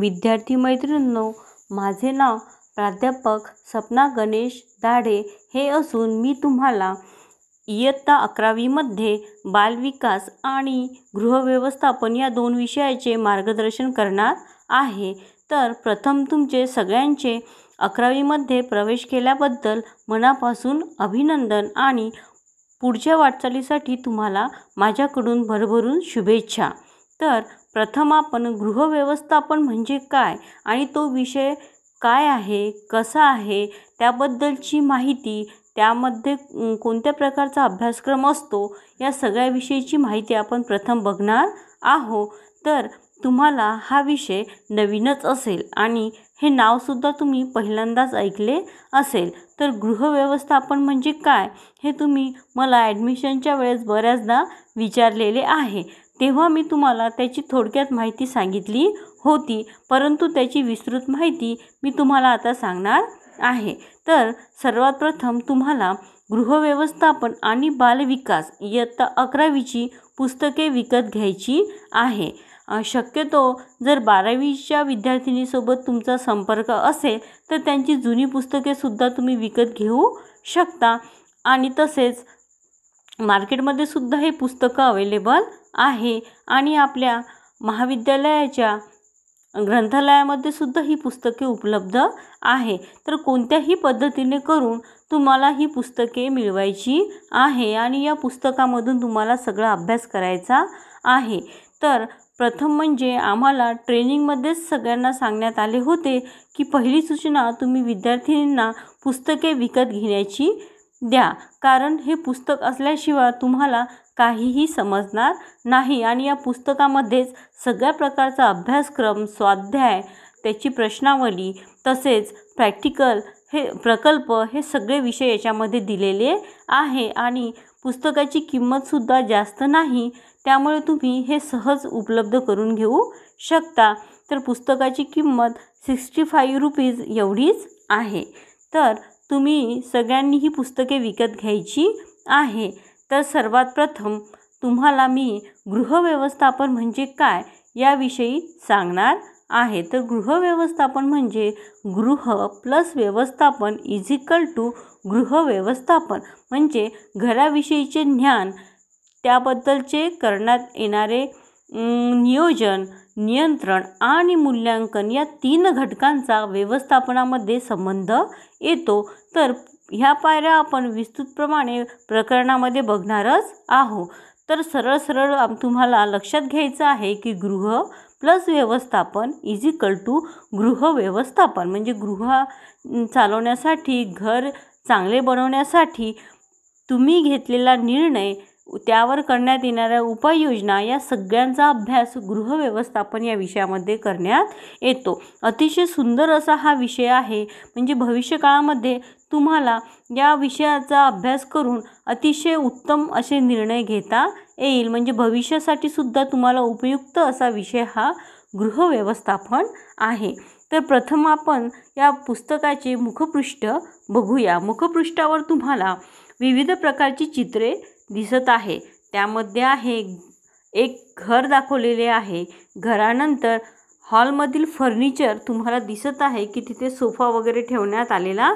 विद्यार्थी मैत्रिणींनो माझे नाव प्राध्यापक सपना गणेश दाढे हे असून मी तुम्हाला इयत्ता अकरावीमध्ये बालविकास आणि गृहव्यवस्थापन या दोन विषयाचे मार्गदर्शन करणार आहे तर प्रथम तुमचे सगळ्यांचे अकरावीमध्ये प्रवेश केल्याबद्दल मनापासून अभिनंदन आणि पुढच्या वाटचालीसाठी तुम्हाला माझ्याकडून भरभरून शुभेच्छा तर प्रथम आपण गृहव्यवस्थापन म्हणजे काय आणि तो विषय काय आहे कसा आहे त्याबद्दलची माहिती त्यामध्ये कोणत्या प्रकारचा अभ्यासक्रम असतो या सगळ्याविषयीची माहिती आपण प्रथम बघणार आहो तर तुम्हाला हा विषय नवीनच असेल आणि हे नावसुद्धा तुम्ही पहिल्यांदाच ऐकले असेल तर गृहव्यवस्थापन म्हणजे काय हे तुम्ही मला ॲडमिशनच्या वेळेस बऱ्याचदा विचारलेले आहे तेव्हा मी तुम्हाला त्याची थोडक्यात माहिती सांगितली होती परंतु त्याची विस्तृत माहिती मी तुम्हाला आता सांगणार आहे तर सर्वात प्रथम तुम्हाला गृहव्यवस्थापन आणि बालविकास इयत्ता अकरावीची पुस्तके विकत घ्यायची आहे शक्यतो जर बारावीच्या विद्यार्थिनीसोबत तुमचा संपर्क असेल तर त्यांची जुनी पुस्तकेसुद्धा तुम्ही विकत घेऊ शकता आणि तसेच मार्केटमध्ये सुद्धा हे पुस्तकं अवेलेबल आहे आणि आपल्या महाविद्यालयाच्या ग्रंथालयामध्ये सुद्धा ही पुस्तके उपलब्ध आहे तर कोणत्याही पद्धतीने करून तुम्हाला ही पुस्तके मिळवायची आहे आणि या पुस्तकामधून तुम्हाला सगळा अभ्यास करायचा आहे तर प्रथम म्हणजे आम्हाला ट्रेनिंगमध्येच सगळ्यांना सांगण्यात आले होते की पहिली सूचना तुम्ही विद्यार्थिनींना पुस्तके विकत घेण्याची द्या कारण हे पुस्तक असल्याशिवाय तुम्हाला काहीही समजणार नाही आणि या पुस्तकामध्येच सगळ्या प्रकारचा अभ्यासक्रम स्वाध्याय त्याची प्रश्नावली तसेच प्रॅक्टिकल हे प्रकल्प हे सगळे विषय याच्यामध्ये दिलेले आहे आणि पुस्तकाची किंमतसुद्धा जास्त नाही त्यामुळे तुम्ही हे सहज उपलब्ध करून घेऊ शकता तर पुस्तकाची किंमत सिक्स्टी फाईव्ह रुपीज एवढीच आहे तर तुम्ही सगळ्यांनी ही पुस्तके विकत घ्यायची आहे तर सर्वात प्रथम तुम्हाला मी गृहव्यवस्थापन म्हणजे काय याविषयी सांगणार आहे तर गृहव्यवस्थापन म्हणजे गृह प्लस व्यवस्थापन इज इक्वल टू गृहव्यवस्थापन म्हणजे घराविषयीचे ज्ञान त्याबद्दलचे करण्यात येणारे नियोजन नियंत्रण आणि मूल्यांकन या तीन घटकांचा व्यवस्थापनामध्ये संबंध येतो तर ह्या पायऱ्या आपण विस्तृतप्रमाणे प्रकरणामध्ये बघणारच आहो तर सरळ सरळ तुम्हाला लक्षात घ्यायचं आहे की गृह प्लस व्यवस्थापन इज इक्वल टू व्यवस्थापन म्हणजे गृह चालवण्यासाठी घर चांगले बनवण्यासाठी तुम्ही घेतलेला निर्णय त्यावर करण्यात येणाऱ्या उपाययोजना या सगळ्यांचा अभ्यास गृहव्यवस्थापन या विषयामध्ये करण्यात येतो अतिशय सुंदर असा हा विषय आहे म्हणजे भविष्यकाळामध्ये तुम्हाला या विषयाचा अभ्यास करून अतिशय उत्तम असे निर्णय घेता येईल म्हणजे भविष्यासाठी सुद्धा तुम्हाला उपयुक्त असा विषय हा गृहव्यवस्थापन आहे तर प्रथम आपण या पुस्तकाचे मुखपृष्ठ बघूया मुखपृष्ठावर तुम्हाला विविध प्रकारची चित्रे दिसत आहे त्यामध्ये आहे एक घर दाखवलेले आहे घरानंतर हॉलमधील फर्निचर तुम्हाला दिसत आहे की तिथे सोफा वगैरे ठेवण्यात आलेला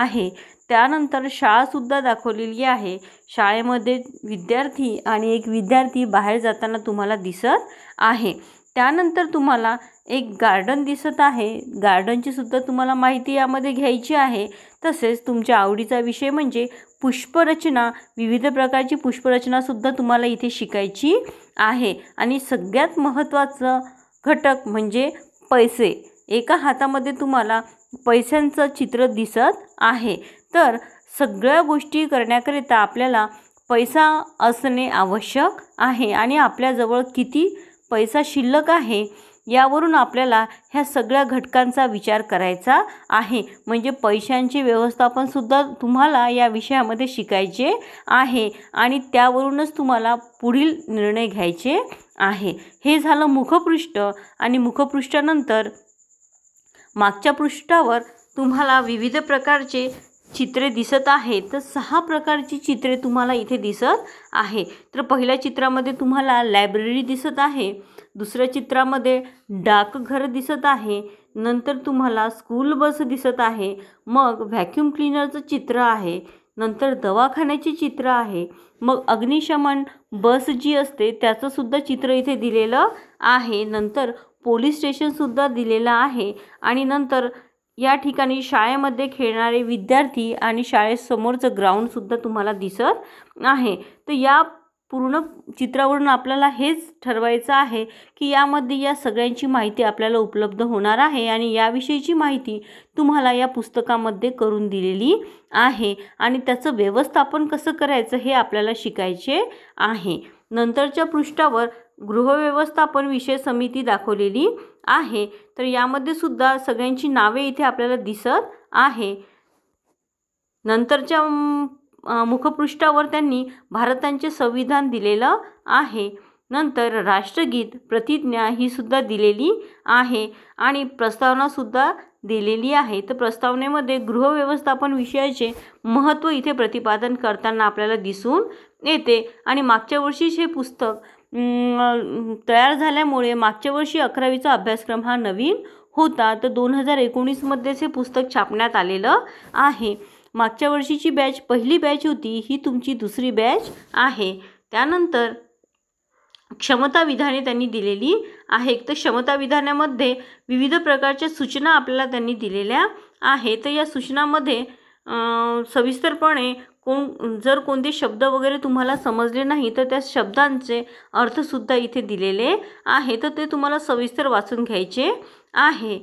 आहे त्यानंतर शाळासुद्धा दाखवलेली आहे शाळेमध्ये विद्यार्थी आणि एक विद्यार्थी बाहेर जाताना तुम्हाला दिसत आहे त्यानंतर तुम्हाला एक गार्डन दिसत आहे गार्डनची सुद्धा तुम्हाला माहिती यामध्ये घ्यायची आहे तसेच तुमच्या आवडीचा विषय म्हणजे पुष्परचना विविध प्रकारची पुष्परचनासुद्धा तुम्हाला इथे शिकायची आहे आणि सगळ्यात महत्त्वाचं घटक म्हणजे पैसे एका हातामध्ये तुम्हाला पैशांचं चित्र दिसत आहे तर सगळ्या गोष्टी करण्याकरिता आपल्याला पैसा असणे आवश्यक आहे आणि आपल्याजवळ किती पैसा शिल्लक आहे यावरून आपल्याला ह्या सगळ्या घटकांचा विचार करायचा आहे म्हणजे पैशांचे व्यवस्थापनसुद्धा तुम्हाला या विषयामध्ये शिकायचे आहे आणि त्यावरूनच तुम्हाला पुढील निर्णय घ्यायचे आहे हे झालं मुखपृष्ठ आणि मुखपृष्ठानंतर मागच्या पृष्ठावर तुम्हाला विविध प्रकारचे चित्रे दिसत आहे तर सहा प्रकारची चित्रे तुम्हाला इथे दिसत आहे तर पहिल्या चित्रामध्ये तुम्हाला लायब्ररी दिसत आहे दुसऱ्या चित्रामध्ये डाकघर दिसत आहे नंतर तुम्हाला स्कूल बस दिसत आहे मग व्हॅक्यूम क्लिनरचं चित्र आहे नंतर दवाखान्याचे चित्र आहे मग अग्निशमन बस जी असते त्याचंसुद्धा चित्र इथे दिलेलं आहे नंतर पोलीस स्टेशनसुद्धा दिलेलं आहे आणि नंतर या ठिकाणी शाळेमध्ये खेळणारे विद्यार्थी आणि शाळेसमोरचं ग्राउंडसुद्धा तुम्हाला दिसत आहे तर या पूर्ण चित्रावरून आपल्याला हेच ठरवायचं आहे की यामध्ये या सगळ्यांची माहिती आपल्याला उपलब्ध होणार आहे आणि याविषयीची माहिती तुम्हाला या पुस्तकामध्ये करून दिलेली आहे आणि त्याचं व्यवस्थापन कसं करायचं हे आपल्याला शिकायचे आहे नंतरच्या पृष्ठावर गृहव्यवस्थापन विषय समिती दाखवलेली आहे तर यामध्ये सुद्धा सगळ्यांची नावे इथे आपल्याला दिसत आहे नंतरच्या मुखपृष्ठावर त्यांनी भारताचे संविधान दिलेलं आहे नंतर राष्ट्रगीत प्रतिज्ञा ही सुद्धा दिलेली आहे आणि प्रस्तावनासुद्धा दिलेली आहे तर प्रस्तावनेमध्ये गृहव्यवस्थापन विषयाचे महत्त्व इथे प्रतिपादन करताना आपल्याला दिसून येते आणि मागच्या वर्षीच हे पुस्तक तयार झाल्यामुळे मागच्या वर्षी अकरावीचा अभ्यासक्रम हा नवीन होता तर दोन हजार एकोणीसमध्येच हे पुस्तक छापण्यात आलेलं आहे मागच्या वर्षीची बॅच पहिली बॅच होती ही तुमची दुसरी बॅच आहे त्यानंतर क्षमता विधाने त्यांनी दिलेली आहे तर क्षमता विधानामध्ये विविध प्रकारच्या सूचना आपल्याला त्यांनी दिलेल्या आहे तर या सूचनामध्ये सविस्तरपणे कोण जर कोणते शब्द वगैरे तुम्हाला समजले नाही तर त्या शब्दांचे अर्थसुद्धा इथे दिलेले आहे तर ते तुम्हाला सविस्तर वाचून घ्यायचे आहे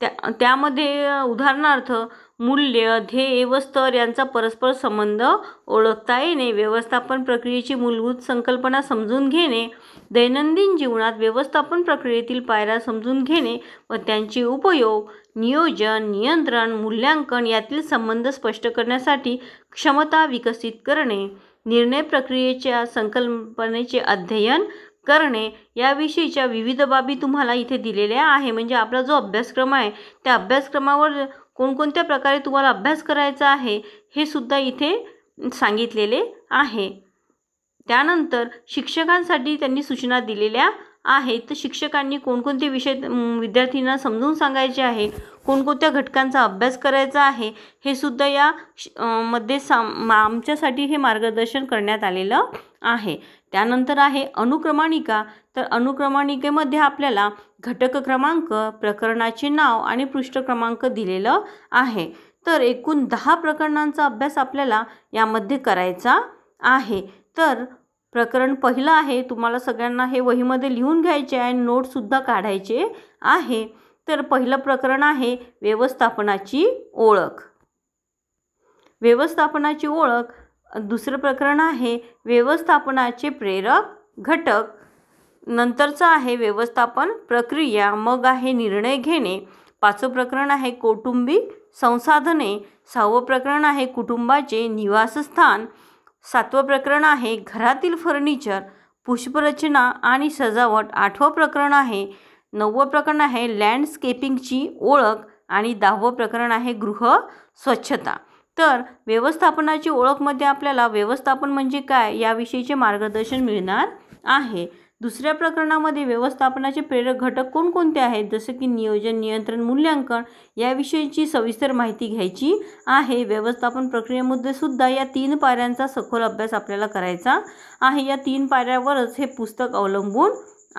त्या त्यामध्ये उदाहरणार्थ मूल्य ध्येय व स्तर यांचा परस्पर संबंध ओळखता येणे व्यवस्थापन प्रक्रियेची मूलभूत संकल्पना समजून घेणे दैनंदिन जीवनात व्यवस्थापन प्रक्रियेतील पायऱ्या समजून घेणे व त्यांचे उपयोग नियोजन नियंत्रण मूल्यांकन यातील संबंध स्पष्ट करण्यासाठी क्षमता विकसित करणे निर्णय प्रक्रियेच्या संकल्पनेचे अध्ययन करणे याविषयीच्या विविध बाबी तुम्हाला इथे दिलेल्या आहे म्हणजे आपला जो अभ्यासक्रम आहे त्या अभ्यासक्रमावर कोणकोणत्या प्रकारे तुम्हाला अभ्यास करायचा आहे हे सुद्धा इथे सांगितलेले आहे त्यानंतर शिक्षकांसाठी त्यांनी सूचना दिलेल्या आहेत तर शिक्षकांनी कोणकोणते विषय विद्यार्थ्यांना समजून सांगायचे आहे कोणकोणत्या घटकांचा अभ्यास करायचा आहे हे सुद्धा या मध्ये साम आमच्यासाठी हे मार्गदर्शन करण्यात आलेलं आहे त्यानंतर आहे अनुक्रमाणिका तर अनुक्रमाणिकेमध्ये आपल्याला घटक क्रमांक प्रकरणाचे नाव आणि पृष्ठ क्रमांक दिलेलं आहे तर एकूण दहा प्रकरणांचा अभ्यास आपल्याला यामध्ये करायचा आहे तर प्रकरण पहिलं आहे तुम्हाला सगळ्यांना हे वहीमध्ये लिहून घ्यायचे आहे नोटसुद्धा काढायचे आहे तर पहिलं प्रकरण आहे व्यवस्थापनाची ओळख व्यवस्थापनाची ओळख दुसरं प्रकरण आहे व्यवस्थापनाचे प्रेरक घटक नंतरचं आहे व्यवस्थापन प्रक्रिया मग आहे निर्णय घेणे पाचवं प्रकरण आहे कौटुंबिक संसाधने सहावं प्रकरण आहे कुटुंबाचे निवासस्थान सातवं प्रकरण आहे घरातील फर्निचर पुष्परचना आणि सजावट आठवं प्रकरण आहे नववं प्रकरण आहे लँडस्केपिंगची ओळख आणि दहावं प्रकरण आहे गृह स्वच्छता तर व्यवस्थापनाची ओळखमध्ये आपल्याला व्यवस्थापन म्हणजे काय याविषयीचे मार्गदर्शन मिळणार आहे दुसऱ्या प्रकरणामध्ये व्यवस्थापनाचे प्रेरक घटक कोणकोणते आहेत जसं की नियोजन नियंत्रण मूल्यांकन याविषयीची सविस्तर माहिती घ्यायची आहे व्यवस्थापन प्रक्रियेमध्ये सुद्धा या तीन पायऱ्यांचा सखोल अभ्यास आपल्याला करायचा आहे या तीन पायऱ्यावरच हे पुस्तक अवलंबून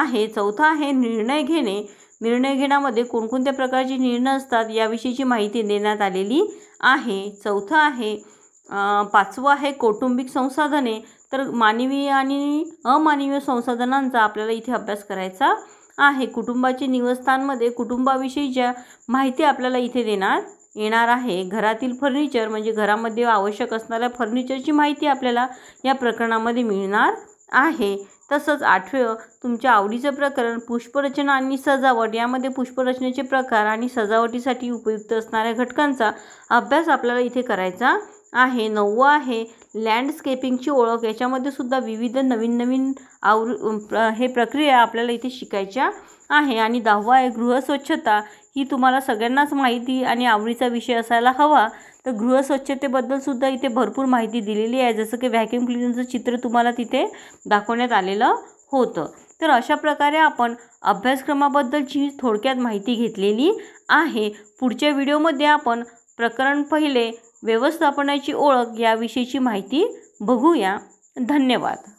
आहे चौथा आहे निर्णय घेणे निर्णय घेण्यामध्ये कोणकोणत्या प्रकारचे निर्णय असतात याविषयीची माहिती देण्यात आलेली आहे चौथं आहे पाचवं आहे कौटुंबिक संसाधने तर मानवीय आणि अमानवीय संसाधनांचा आपल्याला इथे अभ्यास करायचा आहे कुटुंबाचे निवासस्थानमध्ये कुटुंबाविषयी ज्या माहिती आपल्याला इथे देणार येणार आहे घरातील फर्निचर म्हणजे घरामध्ये आवश्यक असणाऱ्या फर्निचरची माहिती आपल्याला या प्रकरणामध्ये मिळणार आहे तसंच आठवं तुमच्या आवडीचं प्रकरण पुष्परचना आणि सजावट यामध्ये पुष्परचनेचे प्रकार आणि सजावटीसाठी उपयुक्त असणाऱ्या घटकांचा अभ्यास आपल्याला इथे करायचा आहे नववा आहे लँडस्केपिंगची ओळख याच्यामध्ये सुद्धा विविध नवीन नवीन आवृ हे प्रक्रिया आपल्याला इथे शिकायच्या आहे आणि दहावा आहे गृहस्वच्छता ही तुम्हाला सगळ्यांनाच माहिती आणि आवडीचा विषय असायला हवा तर गृहस्वच्छतेबद्दलसुद्धा इथे भरपूर माहिती दिलेली आहे जसं की व्हॅक्युम क्लिनरचं चित्र तुम्हाला तिथे दाखवण्यात आलेलं होतं तर अशा प्रकारे आपण अभ्यासक्रमाबद्दलची थोडक्यात माहिती घेतलेली आहे पुढच्या व्हिडिओमध्ये आपण प्रकरण पहिले व्यवस्थापनाची ओळख याविषयीची माहिती बघूया धन्यवाद